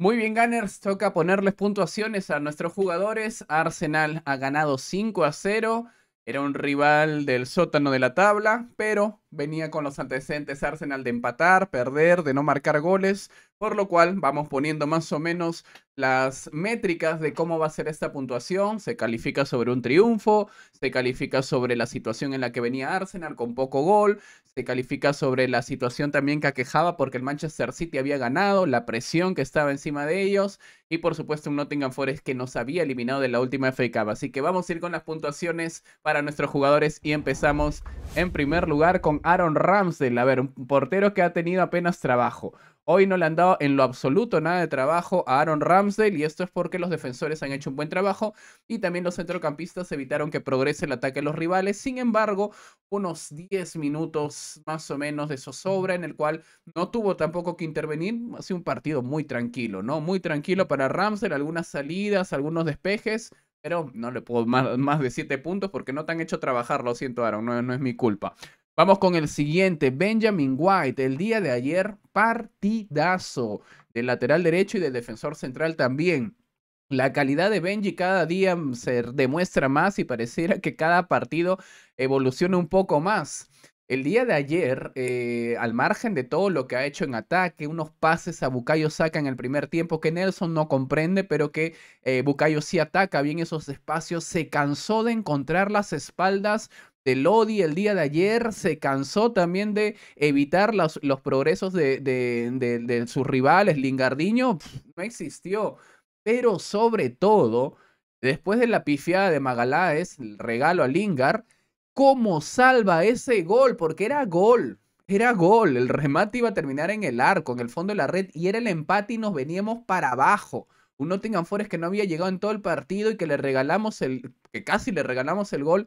Muy bien, Gunners, toca ponerles puntuaciones a nuestros jugadores. Arsenal ha ganado 5 a 0. Era un rival del sótano de la tabla, pero venía con los antecedentes Arsenal de empatar, perder, de no marcar goles, por lo cual vamos poniendo más o menos las métricas de cómo va a ser esta puntuación. Se califica sobre un triunfo, se califica sobre la situación en la que venía Arsenal con poco gol, califica sobre la situación también que aquejaba porque el Manchester City había ganado, la presión que estaba encima de ellos y por supuesto un Nottingham Forest que nos había eliminado de la última FA Cup. Así que vamos a ir con las puntuaciones para nuestros jugadores y empezamos en primer lugar con Aaron Ramsdale, a ver, un portero que ha tenido apenas trabajo. Hoy no le han dado en lo absoluto nada de trabajo a Aaron Ramsdale y esto es porque los defensores han hecho un buen trabajo y también los centrocampistas evitaron que progrese el ataque de los rivales. Sin embargo, unos 10 minutos más o menos de zozobra en el cual no tuvo tampoco que intervenir. Ha sido un partido muy tranquilo, ¿no? Muy tranquilo para Ramsdale, algunas salidas, algunos despejes. Pero no le puedo más, más de 7 puntos porque no te han hecho trabajar, lo siento Aaron, no es mi culpa. Vamos con el siguiente, Benjamin White. El día de ayer, partidazo del lateral derecho y del defensor central también. La calidad de Benji cada día mm, se demuestra más y pareciera que cada partido evoluciona un poco más. El día de ayer, eh, al margen de todo lo que ha hecho en ataque, unos pases a Bucayo saca en el primer tiempo que Nelson no comprende, pero que eh, Bucayo sí ataca bien esos espacios, se cansó de encontrar las espaldas de este, Lodi el día de ayer, se cansó también de evitar los, los progresos de, de, sus rivales, Lingardiño no existió, pero sobre todo, después de la pifiada de Magalaes, el regalo a Lingard, ¿cómo salva ese gol? Porque era gol. Era gol, el remate iba a terminar en el arco, en el fondo de la red, y era el empate y nos veníamos para abajo un Nottingham Forest que no había llegado en todo el partido y que le regalamos el, que casi le regalamos el gol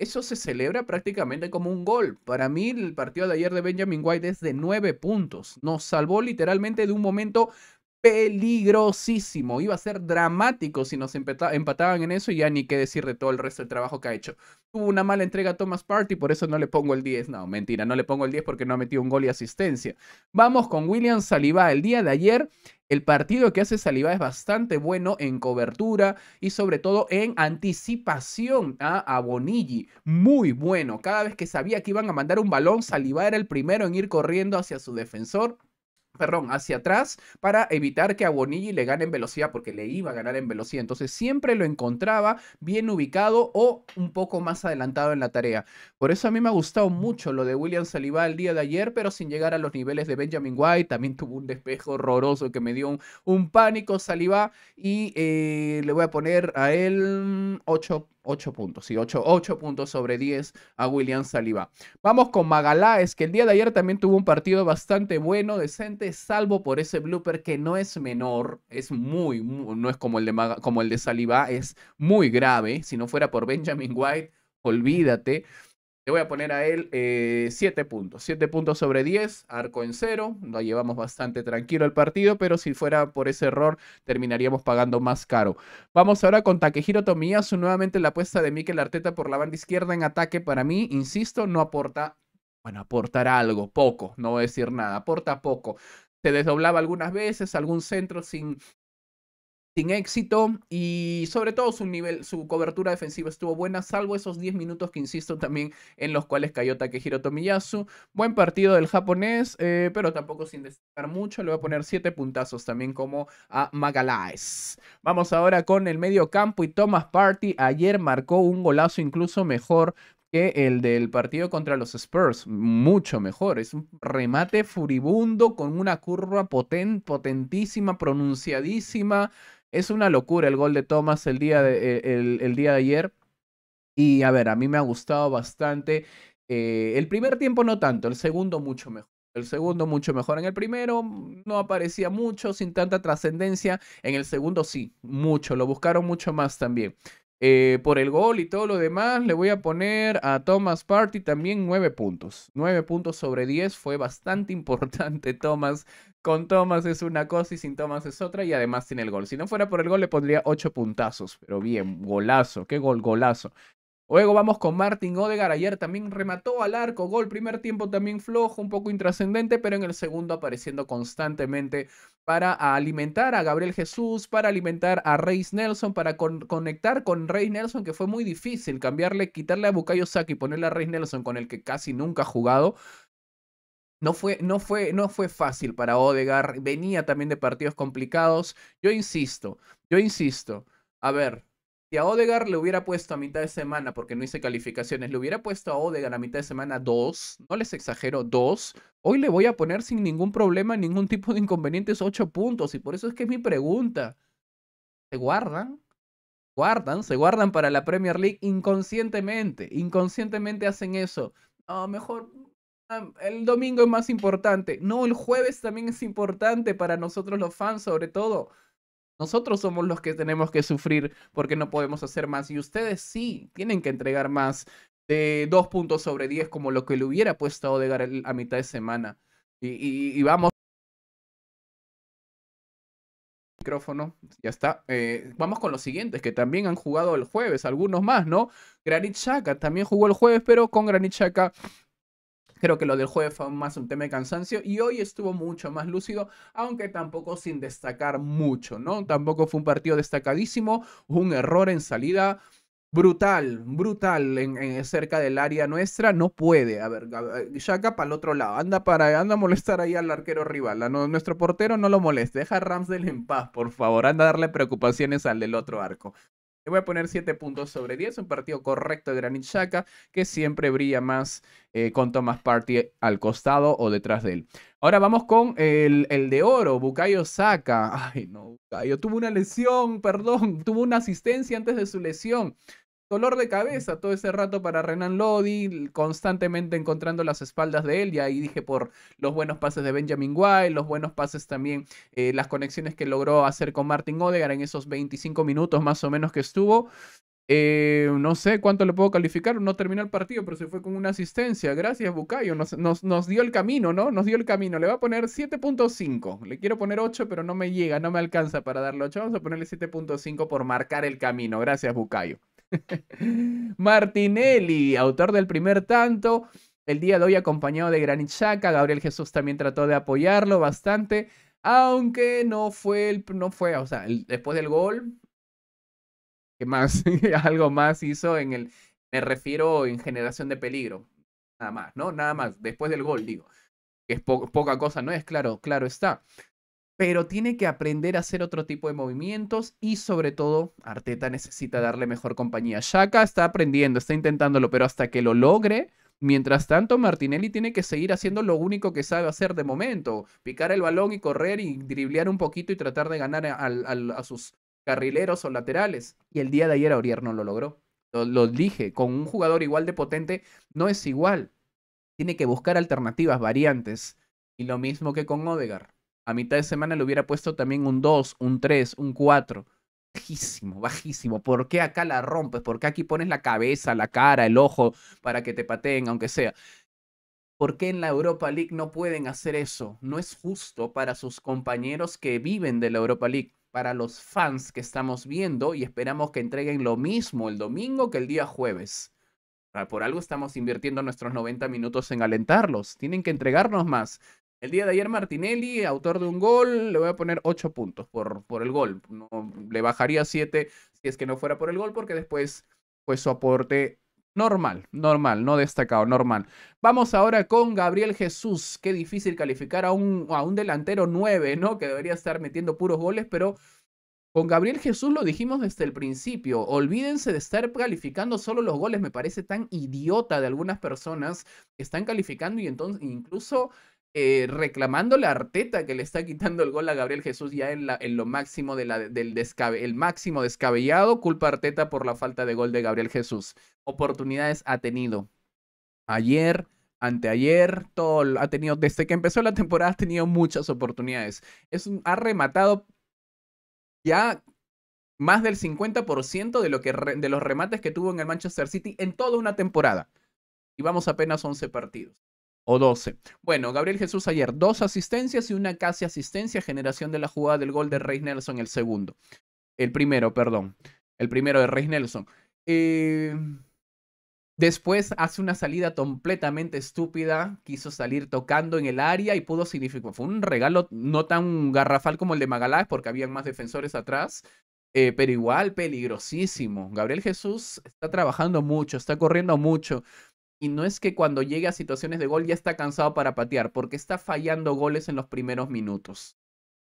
eso se celebra prácticamente como un gol. Para mí, el partido de ayer de Benjamin White es de nueve puntos. Nos salvó literalmente de un momento peligrosísimo. Iba a ser dramático si nos empataban en eso y ya ni qué decir de todo el resto del trabajo que ha hecho. Tuvo una mala entrega a Thomas Party, por eso no le pongo el 10. No, mentira, no le pongo el 10 porque no ha metido un gol y asistencia. Vamos con William Saliba. El día de ayer, el partido que hace Saliba es bastante bueno en cobertura y sobre todo en anticipación ¿ah? a, Bonilli. Muy bueno. Cada vez que sabía que iban a mandar un balón, Saliba era el primero en ir corriendo hacia su defensor perdón, hacia atrás para evitar que a Bonilli le gane en velocidad, porque le iba a ganar en velocidad. Entonces siempre lo encontraba bien ubicado o un poco más adelantado en la tarea. Por eso a mí me ha gustado mucho lo de William Saliba el día de ayer, pero sin llegar a los niveles de Benjamin White. También tuvo un despejo horroroso que me dio un, pánico Saliba y eh, le voy a poner a él 8. 8 puntos, sí, 8, puntos sobre 10 a William Saliba. Vamos con Magaláes, que el día de ayer también tuvo un partido bastante bueno, decente, salvo por ese blooper que no es menor, es muy, no es como el, de como el de Saliba, es muy grave. Si no fuera por Benjamin White, olvídate voy a poner a él 7 eh, puntos. 7 puntos sobre 10, arco en cero, Lo llevamos bastante tranquilo el partido, pero si fuera por ese error terminaríamos pagando más caro. Vamos ahora con Takehiro Tomiyasu. Nuevamente la apuesta de Mikel Arteta por la banda izquierda en ataque para mí, insisto, no aporta... Bueno, aportará algo, poco, no voy a decir nada, aporta poco se desdoblaba algunas veces, algún centro sin sin éxito y sobre todo su nivel, su cobertura defensiva estuvo buena, salvo esos 10 minutos que insisto también en los cuales cayó Takehiro Tomiyasu. Buen partido del japonés, eh, pero tampoco sin destacar mucho, le voy a poner 7 puntazos también como a Magalaes. Vamos ahora con el medio campo y Thomas Party ayer marcó un golazo incluso mejor que el del partido contra los Spurs. Mucho mejor. Es un remate furibundo con una curva potentísima, pronunciadísima. Es una locura el gol de Thomas el día de, e, día de ayer. Y a ver, a mí me ha gustado bastante. Eh, el primer tiempo no tanto, el segundo mucho mejor. El segundo mucho mejor. En el primero no aparecía mucho, sin tanta trascendencia. En el segundo sí, mucho. Lo buscaron mucho más también. Eh, por el gol y todo lo demás, le voy a poner a Thomas Party también 9 puntos. 9 puntos sobre 10 fue bastante importante Thomas. Con Thomas es una cosa y sin Thomas es otra y además tiene el gol. Si no fuera por el gol le pondría 8 puntazos, pero bien, golazo, qué gol, golazo. Luego vamos con Martin Odegar. Ayer también remató al arco. Gol. Primer tiempo también flojo, un poco intrascendente, pero en el segundo apareciendo constantemente para alimentar a Gabriel Jesús, para alimentar a Reis Nelson, para conectar con Reis Nelson, que fue muy difícil cambiarle, quitarle a Bukayo Saki y ponerle a Reis Nelson, con el que casi nunca ha jugado. No fue, no, fue, no fue fácil para Odegar. Venía también de partidos complicados. Yo insisto, yo insisto. A ver, si a Odegar le hubiera puesto a mitad de semana, porque no hice calificaciones, le hubiera puesto a Odegar a mitad de semana dos, no les exagero, dos, hoy le voy a poner sin ningún problema, ningún tipo de inconvenientes ocho puntos. Y por eso es que es mi pregunta. ¿Se guardan? Guardan, se guardan para la Premier League inconscientemente. Inconscientemente hacen eso. No, mejor el domingo es más importante. No, el jueves también es importante para nosotros los fans, sobre todo. Nosotros somos los que tenemos que sufrir porque no podemos hacer más y ustedes sí tienen que entregar más de dos puntos sobre 10 como lo que le hubiera puesto a Odegar a mitad de semana. Y, vamos micrófono, ya está. Eh, vamos con los siguientes, que también han jugado el jueves, algunos más, ¿no? Granit también jugó el jueves, pero con Granit Creo que lo del jueves fue más un tema de cansancio y hoy estuvo mucho más lúcido, aunque tampoco sin destacar mucho, ¿no? Tampoco fue un partido destacadísimo, un error en salida brutal, brutal en, cerca del área nuestra, no puede. A ver, Shaka eh, para el otro lado, anda para anda a molestar ahí al arquero rival, a nuestro portero no lo moleste, deja a Ramsdale en paz, por favor, anda a darle preocupaciones al del otro arco voy a poner 7 puntos sobre 10. Un partido correcto de Granit Xhaka que siempre brilla más eh, con Thomas Party al costado o detrás de él. Ahora vamos con el, el de oro, Bukayo Saka. Ay, no, Bukayo tuvo una lesión, perdón, tuvo una asistencia antes de su lesión dolor de cabeza todo ese rato para Renan Lodi, constantemente encontrando las espaldas de él, y ahí dije por los buenos pases de Benjamin White, los buenos pases también, eh, las conexiones que logró hacer con Martin Odegar en esos 25 minutos más o menos que estuvo. Eh, no sé cuánto le puedo calificar, no terminó el partido, pero se fue con una asistencia. Gracias, Bucayo. Nos, nos, nos dio el camino, ¿no? Nos dio el camino. Le va a poner 7.5. Le quiero poner 8, pero no me llega, no me alcanza para darle 8. Vamos a ponerle 7.5 por marcar el camino. Gracias, Bucayo. Martinelli, autor del primer tanto, el día de hoy acompañado de Granit Xhaka, Gabriel Jesús también trató de apoyarlo bastante, aunque no fue, no fue, o sea, después del gol, ¿qué más? Algo más hizo en el, me refiero en generación de peligro, nada más, ¿no? Nada más, después del gol, digo, que es poca cosa, ¿no? Es claro, claro está pero tiene que aprender a hacer otro tipo de movimientos y sobre todo Arteta necesita darle mejor compañía. Shaka está aprendiendo, está intentándolo, pero hasta que lo logre, mientras tanto Martinelli tiene que seguir haciendo lo único que sabe hacer de momento, picar el balón y correr y driblear un poquito y tratar de ganar a, sus carrileros o laterales. Y el día de ayer Aurier no lo logró. Lo, lo dije, con un jugador igual de potente no es igual. Tiene que buscar alternativas, variantes. Y lo mismo que con Odegar a mitad de semana le hubiera puesto también un 2, un 3, un 4. Bajísimo, bajísimo. ¿Por qué acá la rompes? ¿Por qué aquí pones la cabeza, la cara, el ojo para que te pateen, aunque sea? ¿Por qué en la Europa League no pueden hacer eso? No es justo para sus compañeros que viven de la Europa League, para los fans que estamos viendo y esperamos que entreguen lo mismo el domingo que el día jueves. Ah, por algo estamos invirtiendo nuestros 90 minutos en alentarlos. Tienen que entregarnos más. El día de ayer Martinelli, autor de un gol, le voy a poner 8 puntos por, por el gol. No, le bajaría 7 si es que no fuera por el gol, porque después pues su aporte normal, normal, no destacado, normal. Vamos ahora con Gabriel Jesús. Qué difícil calificar a un, a un delantero 9, ¿no? Que debería estar metiendo puros goles, pero con Gabriel Jesús lo dijimos desde el principio. Olvídense de estar calificando solo los goles. Me parece tan idiota de algunas personas que están calificando y entonces incluso eh, reclamando la Arteta que le está quitando el gol a Gabriel Jesús ya en, lo máximo de la, del el máximo descabellado, culpa Arteta por la falta de gol de Gabriel Jesús. Oportunidades ha tenido ayer, anteayer, todo ha tenido desde que empezó la temporada ha tenido muchas oportunidades. Es ha rematado ya más del 50% de, lo que, de los remates que tuvo en el Manchester City en toda una temporada. Y vamos apenas 11 partidos o 12. Bueno, Gabriel Jesús ayer, dos asistencias y una casi asistencia, generación de la jugada del gol de Rey Nelson, el segundo. El primero, perdón. El primero de Rey Nelson. Eh, después hace una salida completamente estúpida, quiso salir tocando en el área y pudo significar, fue un regalo no tan garrafal como el de Magaláes porque habían más defensores atrás, eh, pero igual peligrosísimo. Gabriel Jesús está trabajando mucho, está corriendo mucho y no es que cuando llegue a situaciones de gol ya está cansado para patear, porque está fallando goles en los primeros minutos.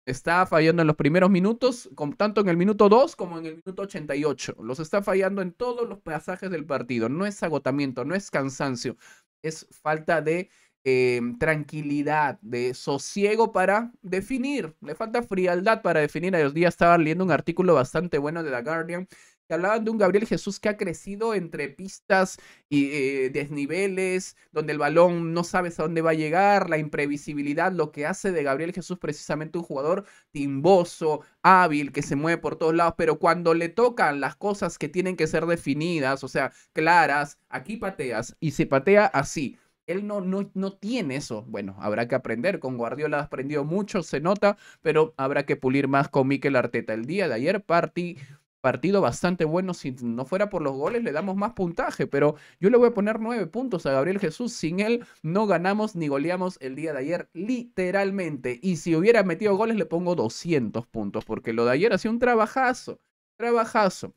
Está fallando en los primeros minutos, tanto en el minuto 2 como en el minuto 88. Los está fallando en todos los pasajes del partido. No es agotamiento, no es cansancio, es falta de eh, tranquilidad, de sosiego para definir. Le falta frialdad para definir. Ayer día estaba leyendo un artículo bastante bueno de The Guardian que hablaban de un Gabriel Jesús que ha crecido entre pistas y eh, desniveles, donde el balón no sabes a dónde va a llegar, la imprevisibilidad, lo que hace de Gabriel Jesús precisamente un jugador timboso, hábil, que se mueve por todos lados, pero cuando le tocan las cosas que tienen que ser definidas, o sea, claras, aquí pateas y se patea así. Él no, no, no, tiene eso. Bueno, habrá que aprender. Con Guardiola ha aprendido mucho, se nota, pero habrá que pulir más con Mikel Arteta. El día de ayer, Party partido bastante bueno. Si no fuera por los goles, le damos más puntaje. Pero yo le voy a poner nueve puntos a Gabriel Jesús. Sin él no ganamos ni goleamos el día de ayer, literalmente. Y si hubiera metido goles, le pongo 200 puntos, porque lo de ayer sido un trabajazo. Trabajazo.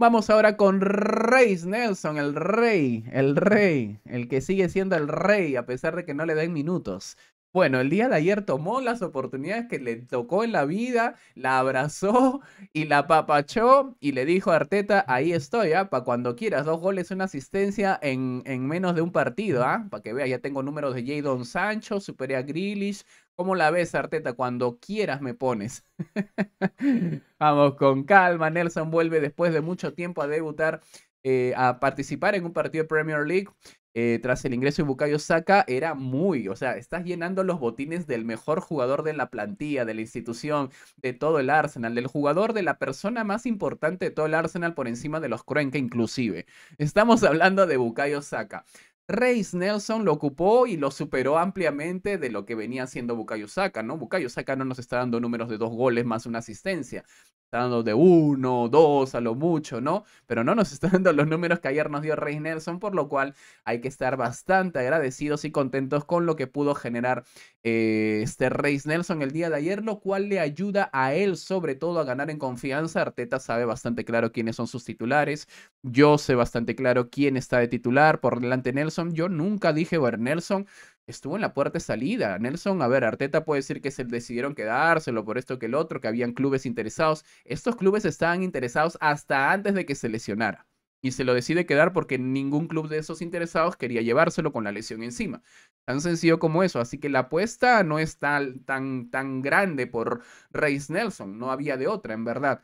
Vamos ahora con Reis Nelson, el rey, el rey, el que sigue siendo el rey a pesar de que no le den minutos. Bueno, el día de ayer tomó las oportunidades que le tocó en la vida, la abrazó y la papachó y le dijo a Arteta, ahí estoy, ¿ah? para cuando quieras, dos goles, una asistencia en, en menos de un partido, ¿ah? para que veas, ya tengo números de Jadon Sancho, superé a Grealish, ¿cómo la ves Arteta? Cuando quieras me pones. Vamos con calma, Nelson vuelve después de mucho tiempo a debutar eh, a participar en un partido de Premier League. Eh, tras el ingreso de Bukayo Saka era muy, o sea, estás llenando los botines del mejor jugador de la plantilla, de la institución, de todo el Arsenal, del jugador, de la persona más importante de todo el Arsenal por encima de los Kroenke inclusive. Estamos hablando de Bukayo Saka. Reis Nelson lo ocupó y lo superó ampliamente de lo que venía haciendo Bukayo Saka, ¿no? Bukayo Saka no nos está dando números de dos goles más una asistencia dando de uno, dos, a lo mucho, ¿no? Pero no nos están dando los números que ayer nos dio Reis Nelson, por lo cual hay que estar bastante agradecidos y contentos con lo que pudo generar eh, este Reis Nelson el día de ayer, lo cual le ayuda a él sobre todo a ganar en confianza. Arteta sabe bastante claro quiénes son sus titulares, yo sé bastante claro quién está de titular por delante Nelson. Yo nunca dije, bueno, Nelson estuvo en la puerta de salida. Nelson, a ver, Arteta puede decir que se decidieron quedárselo por esto que el otro, que habían clubes interesados. Estos clubes estaban interesados hasta antes de que se lesionara. Y se lo decide quedar porque ningún club de esos interesados quería llevárselo con la lesión encima. Tan sencillo como eso. Así que la apuesta no es tan, tan, grande por Reis Nelson. No había de otra, en verdad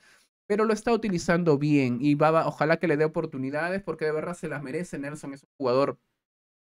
pero lo está utilizando bien y va, ojalá que le dé oportunidades porque de verdad se las merece. Nelson es un jugador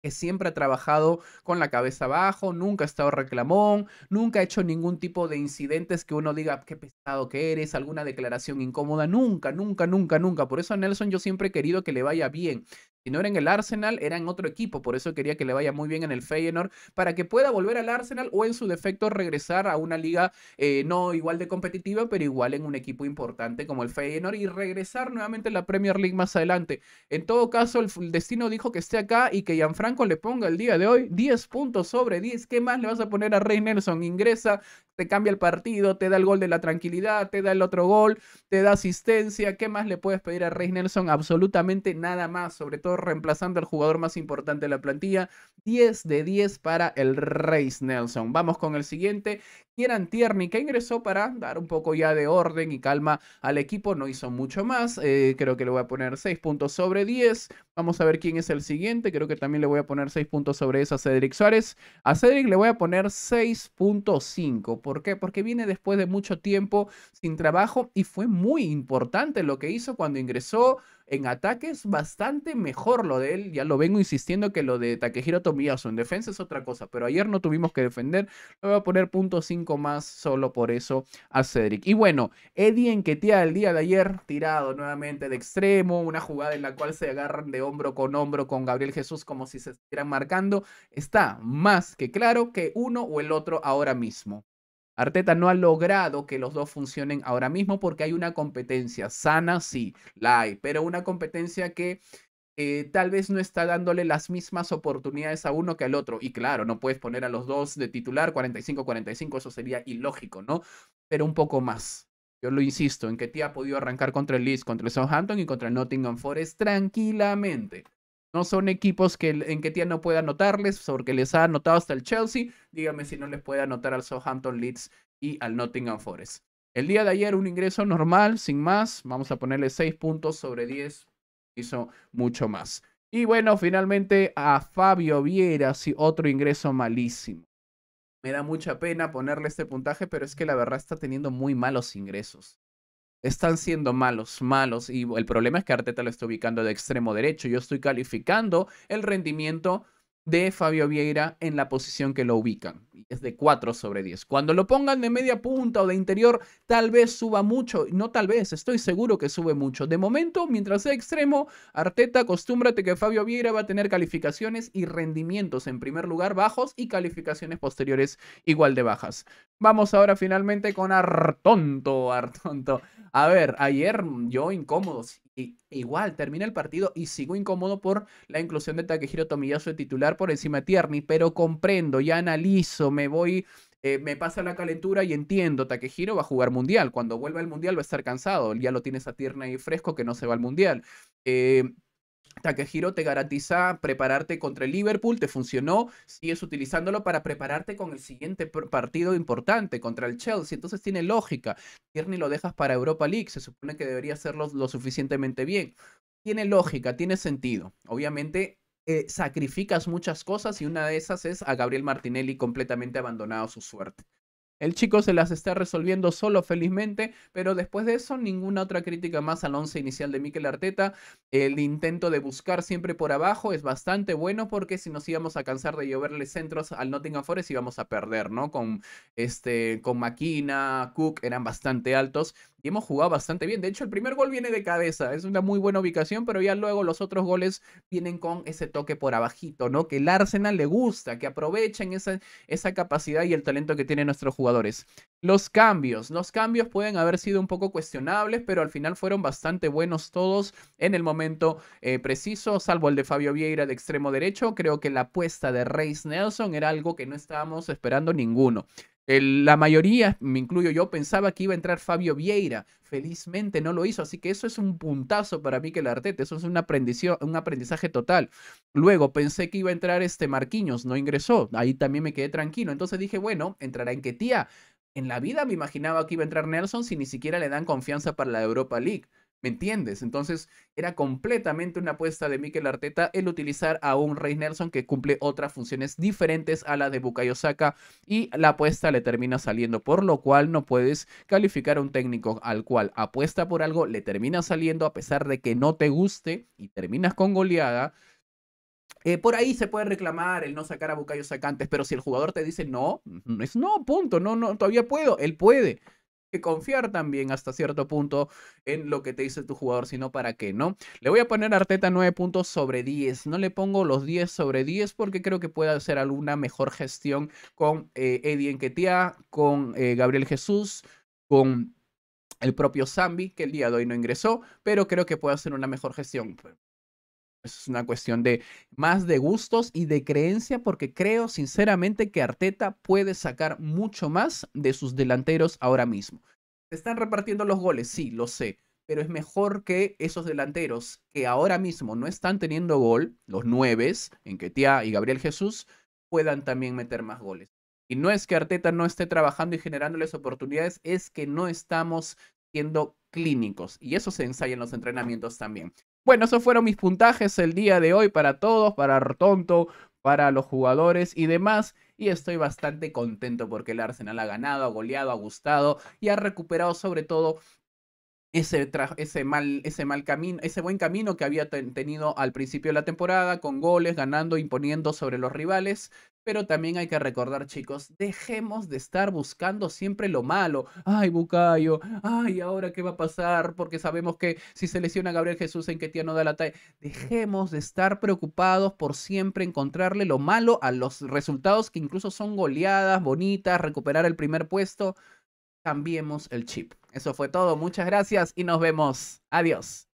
que siempre ha trabajado con la cabeza abajo, nunca ha estado reclamón, nunca ha hecho ningún tipo de incidentes que uno diga qué pesado que eres, alguna declaración incómoda, nunca, nunca, nunca, nunca. Por eso a Nelson yo siempre he querido que le vaya bien. Si no era en el Arsenal, era en otro equipo. Por eso quería que le vaya muy bien en el Feyenoord para que pueda volver al Arsenal o en su defecto regresar a una liga eh, no igual de competitiva, pero igual en un equipo importante como el Feyenoord y regresar nuevamente a la Premier League más adelante. En todo caso, el destino dijo que esté acá y que Gianfranco le ponga el día de hoy 10 puntos sobre 10. ¿Qué más le vas a poner a Rey Nelson? Ingresa, te cambia el partido, te da el gol de la tranquilidad, te da el otro gol, te da asistencia. ¿Qué más le puedes pedir a Rey Nelson? Absolutamente nada más, sobre todo reemplazando al jugador más importante de la plantilla. 10 de 10 para el Rey Nelson. Vamos con el siguiente, Kieran Tierney, que ingresó para dar un poco ya de orden y calma al equipo, no hizo mucho más. Eh, creo que le voy a poner 6 puntos sobre 10. Vamos a ver quién es el siguiente. Creo que también le voy a poner 6 puntos sobre eso a Cedric Suárez. A Cedric le voy a poner 6.5. ¿Por qué? Porque viene después de mucho tiempo sin trabajo y fue muy importante lo que hizo cuando ingresó. En ataque es bastante mejor lo de él, ya lo vengo insistiendo que lo de Takehiro Tomiyasu. En defensa es otra cosa, pero ayer no tuvimos que defender. Le voy a poner punto 5 más solo por eso a Cedric. Y bueno, Eddie Enquetea el día de ayer, tirado nuevamente de extremo, una jugada en la cual se agarran de hombro con hombro con Gabriel Jesús como si se estuvieran marcando. Está más que claro que uno o el otro ahora mismo. Arteta no ha logrado que los dos funcionen ahora mismo porque hay una competencia sana, sí, la hay, pero una competencia que eh, tal vez no está dándole las mismas oportunidades a uno que al otro. Y claro, no puedes poner a los dos de titular 45-45, eso sería ilógico, ¿no? Pero un poco más. Yo lo insisto, en que Tía ha podido arrancar contra el Leeds, contra el Southampton y contra el Nottingham Forest tranquilamente. No son equipos que, en que Tía no pueda anotarles, pues, porque les ha anotado hasta el Chelsea. Dígame si no les puede anotar al Southampton Leeds y al Nottingham Forest. El día de ayer un ingreso normal, sin más. Vamos a ponerle 6 puntos sobre 10. Hizo mucho más. Y bueno, finalmente a Fabio Viera, otro ingreso malísimo. Me da mucha pena ponerle este puntaje, pero es que la verdad está teniendo muy malos ingresos. Están siendo malos, malos. Y el problema es que Arteta lo está ubicando de extremo derecho. Yo estoy calificando el rendimiento de Fabio Vieira en la posición que lo ubican. Es de 4 sobre 10. Cuando lo pongan de media punta o de interior, tal vez suba mucho. No tal vez, estoy seguro que sube mucho. De momento, mientras sea extremo, Arteta, acostúmbrate que Fabio Vieira va a tener calificaciones y rendimientos en primer lugar bajos y calificaciones posteriores igual de bajas. Vamos ahora finalmente con Artonto, Artonto. A ver, ayer yo incómodo, igual termina el partido y sigo incómodo por la inclusión de Takehiro tomillazo de titular por encima de Tierney, pero comprendo, ya analizo, me voy eh, me pasa la calentura y entiendo, Takehiro va a jugar mundial. Cuando vuelva al mundial va a estar cansado. Ya lo tienes a Tierney fresco que no se va al mundial. Eh, Takehiro te garantiza prepararte contra el Liverpool, te funcionó, sigues utilizándolo para prepararte con el siguiente partido importante contra el Chelsea, entonces tiene lógica. Tierney lo dejas para Europa League, se supone que debería hacerlo lo suficientemente bien. Tiene lógica, tiene sentido. Obviamente eh, sacrificas muchas cosas y una de esas es a Gabriel Martinelli completamente abandonado a su suerte. El chico se las está resolviendo solo felizmente, pero después de eso ninguna otra crítica más al once inicial de Mikel Arteta. El intento de buscar siempre por abajo es bastante bueno porque si nos íbamos a cansar de lloverle centros al Nottingham Forest íbamos a perder, ¿no? Con este con Maquina, Cook eran bastante altos y hemos jugado bastante bien. De hecho, el primer gol viene de cabeza, es una muy buena ubicación, pero ya luego los otros goles vienen con ese toque por abajito, ¿no? Que el Arsenal le gusta, que aprovechen esa, esa capacidad y el talento que tienen nuestros jugadores. Los cambios, los cambios pueden haber sido un poco cuestionables, pero al final fueron bastante buenos todos en el momento eh, preciso, salvo el de Fabio Vieira de extremo derecho. Creo que la apuesta de Reis Nelson era algo que no estábamos esperando ninguno la mayoría, me incluyo yo, pensaba que iba a entrar Fabio Vieira. Felizmente no lo hizo, así que eso es un puntazo para mí que el Arteta. Eso es un, aprendizaje total. Luego pensé que iba a entrar este Marquinhos, no ingresó. Ahí también me quedé tranquilo. Entonces dije, bueno, entrará en tía? En la vida me imaginaba que iba a entrar Nelson si ni siquiera le dan confianza para la Europa League. ¿Me entiendes? Entonces era completamente una apuesta de Mikel Arteta el utilizar a un Rey Nelson que cumple otras funciones diferentes a la de Bukayo Saka y la apuesta le termina saliendo, por lo cual no puedes calificar a un técnico al cual apuesta por algo, le termina saliendo a pesar de que no te guste y terminas con goleada. Eh, por ahí se puede reclamar el no sacar a Bukayo Saka antes, pero si el jugador te dice no, es no, punto, no, no, todavía puedo, él puede que confiar también hasta cierto punto en lo que te dice tu jugador, sino para qué, ¿no? Le voy a poner Arteta 9 puntos sobre 10. No le pongo los 10 sobre 10 porque creo que puede hacer alguna mejor gestión con eh, Eddie Enquetia, con eh, Gabriel Jesús, con el propio Zambi, que el día de hoy no ingresó, pero creo que puede hacer una mejor gestión. Es una cuestión de más de gustos y de creencia porque creo sinceramente que Arteta puede sacar mucho más de sus delanteros ahora mismo. Se están repartiendo los goles, sí, lo sé, pero es mejor que esos delanteros que ahora mismo no están teniendo gol, los nueves, tía y Gabriel Jesús, puedan también meter más goles. Y no es que Arteta no esté trabajando y generándoles oportunidades, es que no estamos siendo clínicos. Y eso se ensaya en los entrenamientos también. Bueno, esos fueron mis puntajes el día de hoy para todos, para Tonto, para los jugadores y demás. Y estoy bastante contento porque el Arsenal ha ganado, ha goleado, ha gustado y ha recuperado sobre todo ese, ese, mal, ese mal camino, ese buen camino que había tenido al principio de la temporada, con goles, ganando, imponiendo sobre los rivales. Pero también hay que recordar, chicos, dejemos de estar buscando siempre lo malo. Ay, Bucayo, ay, ahora qué va a pasar, porque sabemos que si se lesiona Gabriel Jesús en que tía no da la talla. Dejemos de estar preocupados por siempre encontrarle lo malo a los resultados que incluso son goleadas, bonitas, recuperar el primer puesto. Cambiemos el chip. Eso fue todo. Muchas gracias y nos vemos. Adiós.